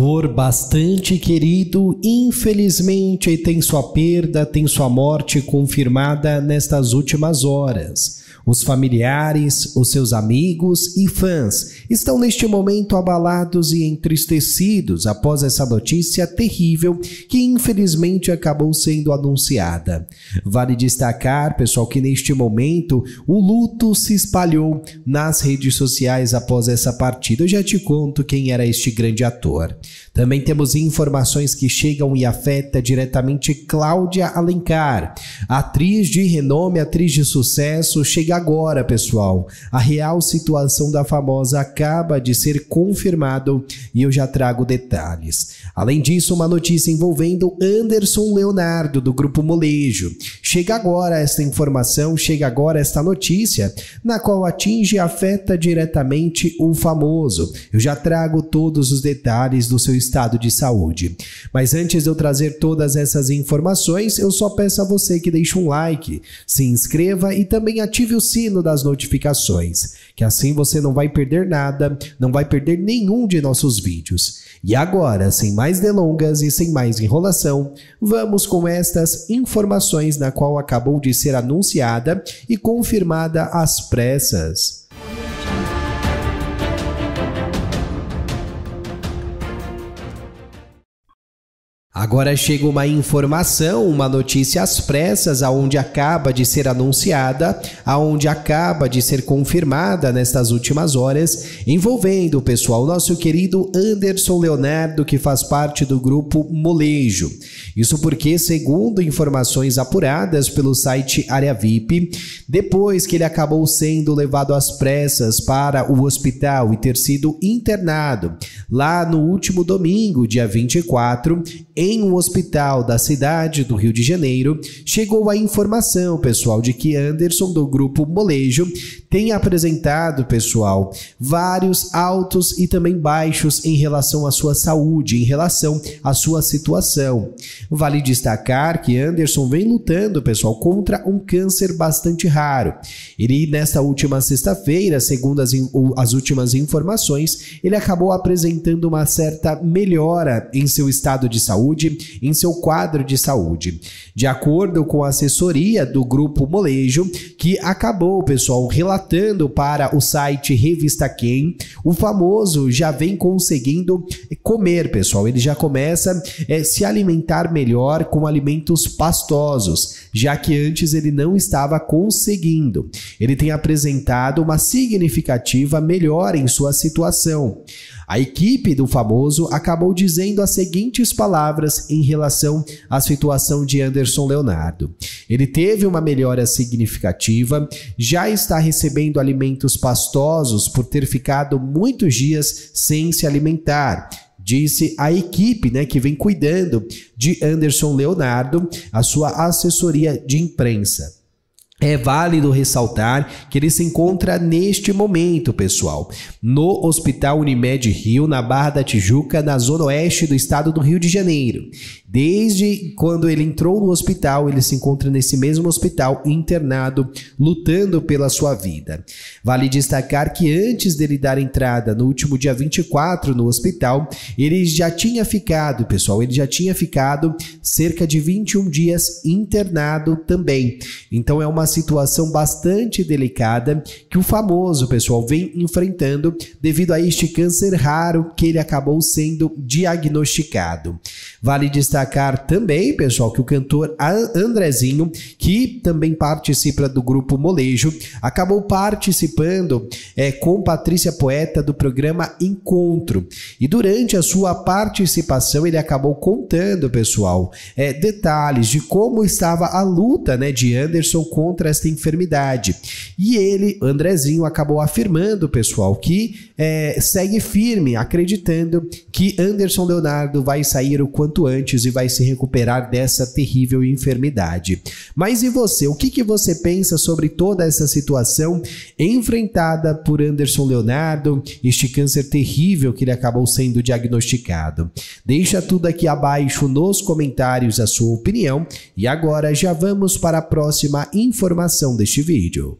avô bastante querido, infelizmente tem sua perda, tem sua morte confirmada nestas últimas horas. Os familiares, os seus amigos e fãs estão neste momento abalados e entristecidos após essa notícia terrível que infelizmente acabou sendo anunciada. Vale destacar, pessoal, que neste momento o luto se espalhou nas redes sociais após essa partida. Eu já te conto quem era este grande ator. Também temos informações que chegam e afeta diretamente Cláudia Alencar, atriz de renome, atriz de sucesso, chega agora, pessoal. A real situação da famosa acaba de ser confirmado e eu já trago detalhes. Além disso, uma notícia envolvendo Anderson Leonardo do grupo Molejo. Chega agora esta informação, chega agora esta notícia, na qual atinge e afeta diretamente o famoso. Eu já trago todos os detalhes do seu estado de saúde. Mas antes de eu trazer todas essas informações, eu só peço a você que deixe um like, se inscreva e também ative o o sino das notificações, que assim você não vai perder nada, não vai perder nenhum de nossos vídeos. E agora, sem mais delongas e sem mais enrolação, vamos com estas informações na qual acabou de ser anunciada e confirmada às pressas. Agora chega uma informação, uma notícia às pressas, aonde acaba de ser anunciada, aonde acaba de ser confirmada nestas últimas horas, envolvendo o pessoal nosso querido Anderson Leonardo, que faz parte do grupo Molejo. Isso porque, segundo informações apuradas pelo site Área VIP, depois que ele acabou sendo levado às pressas para o hospital e ter sido internado lá no último domingo, dia 24, em um hospital da cidade do Rio de Janeiro, chegou a informação, pessoal, de que Anderson, do grupo Molejo, tem apresentado, pessoal, vários altos e também baixos em relação à sua saúde, em relação à sua situação. Vale destacar que Anderson vem lutando, pessoal, contra um câncer bastante raro. Ele, nesta última sexta-feira, segundo as, as últimas informações, ele acabou apresentando uma certa melhora em seu estado de saúde saúde em seu quadro de saúde. De acordo com a assessoria do grupo Molejo, que acabou, pessoal, relatando para o site Revista Quem, o famoso já vem conseguindo comer, pessoal. Ele já começa é, se alimentar melhor com alimentos pastosos, já que antes ele não estava conseguindo. Ele tem apresentado uma significativa melhora em sua situação. A equipe do famoso acabou dizendo as seguintes palavras palavras em relação à situação de Anderson Leonardo. Ele teve uma melhora significativa, já está recebendo alimentos pastosos por ter ficado muitos dias sem se alimentar disse a equipe né, que vem cuidando de Anderson Leonardo, a sua assessoria de imprensa. É válido ressaltar que ele se encontra neste momento, pessoal, no Hospital Unimed Rio, na Barra da Tijuca, na zona oeste do estado do Rio de Janeiro. Desde quando ele entrou no hospital, ele se encontra nesse mesmo hospital internado, lutando pela sua vida. Vale destacar que antes dele dar entrada no último dia 24 no hospital, ele já tinha ficado, pessoal, ele já tinha ficado cerca de 21 dias internado também. Então é uma situação bastante delicada que o famoso pessoal vem enfrentando devido a este câncer raro que ele acabou sendo diagnosticado. Vale destacar também, pessoal, que o cantor Andrezinho, que também participa do grupo Molejo, acabou participando é, com Patrícia Poeta do programa Encontro. E durante a sua participação, ele acabou contando, pessoal, é, detalhes de como estava a luta né, de Anderson contra contra esta enfermidade. E ele, Andrezinho, acabou afirmando, pessoal, que é, segue firme, acreditando que Anderson Leonardo vai sair o quanto antes e vai se recuperar dessa terrível enfermidade. Mas e você? O que, que você pensa sobre toda essa situação enfrentada por Anderson Leonardo, este câncer terrível que ele acabou sendo diagnosticado? Deixa tudo aqui abaixo nos comentários a sua opinião e agora já vamos para a próxima informação informação deste vídeo.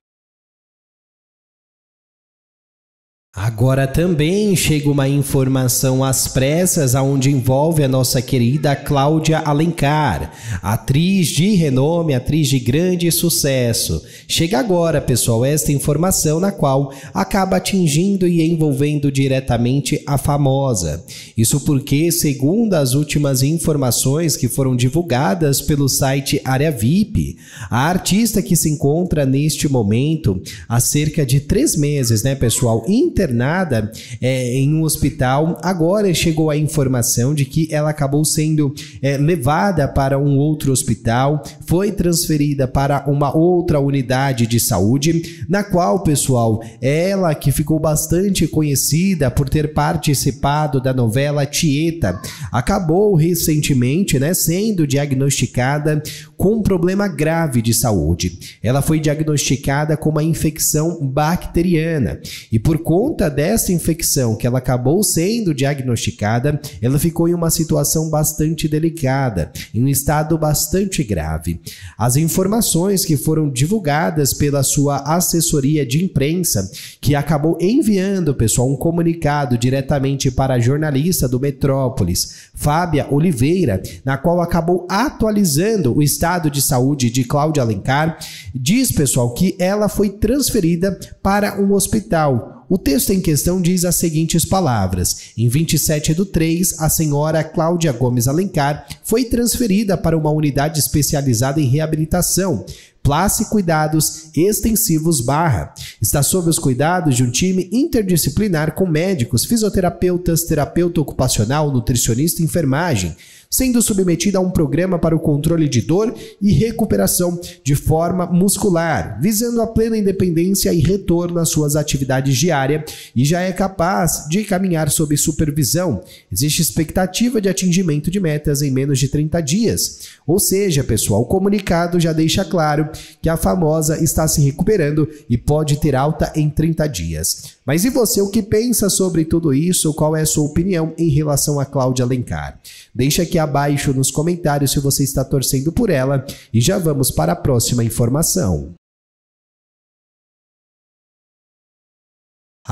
Agora também chega uma informação às pressas aonde envolve a nossa querida Cláudia Alencar, atriz de renome, atriz de grande sucesso. Chega agora, pessoal, esta informação na qual acaba atingindo e envolvendo diretamente a famosa. Isso porque, segundo as últimas informações que foram divulgadas pelo site Área VIP, a artista que se encontra neste momento há cerca de três meses, né, pessoal? internada é, em um hospital. Agora chegou a informação de que ela acabou sendo é, levada para um outro hospital, foi transferida para uma outra unidade de saúde, na qual, pessoal, ela que ficou bastante conhecida por ter participado da novela Tieta, acabou recentemente né, sendo diagnosticada com um problema grave de saúde. Ela foi diagnosticada com uma infecção bacteriana e por conta conta dessa infecção que ela acabou sendo diagnosticada, ela ficou em uma situação bastante delicada, em um estado bastante grave. As informações que foram divulgadas pela sua assessoria de imprensa, que acabou enviando, pessoal, um comunicado diretamente para a jornalista do Metrópolis, Fábia Oliveira, na qual acabou atualizando o estado de saúde de Cláudia Alencar, diz, pessoal, que ela foi transferida para um hospital o texto em questão diz as seguintes palavras: Em 27 do 3, a senhora Cláudia Gomes Alencar foi transferida para uma unidade especializada em reabilitação Place Cuidados Extensivos Barra. Está sob os cuidados de um time interdisciplinar com médicos, fisioterapeutas, terapeuta ocupacional, nutricionista e enfermagem sendo submetida a um programa para o controle de dor e recuperação de forma muscular, visando a plena independência e retorno às suas atividades diárias e já é capaz de caminhar sob supervisão. Existe expectativa de atingimento de metas em menos de 30 dias. Ou seja, pessoal, o comunicado já deixa claro que a famosa está se recuperando e pode ter alta em 30 dias. Mas e você, o que pensa sobre tudo isso? Qual é a sua opinião em relação a Cláudia Alencar? Deixa aqui abaixo nos comentários se você está torcendo por ela e já vamos para a próxima informação.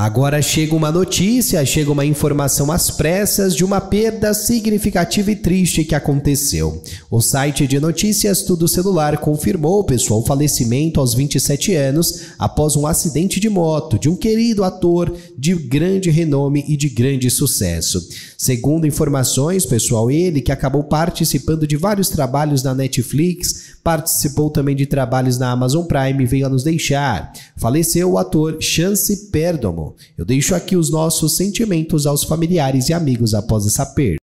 Agora chega uma notícia, chega uma informação às pressas de uma perda significativa e triste que aconteceu. O site de notícias Tudo Celular confirmou, pessoal, o falecimento aos 27 anos após um acidente de moto de um querido ator de grande renome e de grande sucesso. Segundo informações, pessoal, ele que acabou participando de vários trabalhos na Netflix, participou também de trabalhos na Amazon Prime e veio a nos deixar. Faleceu o ator Chance Perdomo. Eu deixo aqui os nossos sentimentos aos familiares e amigos após essa perda.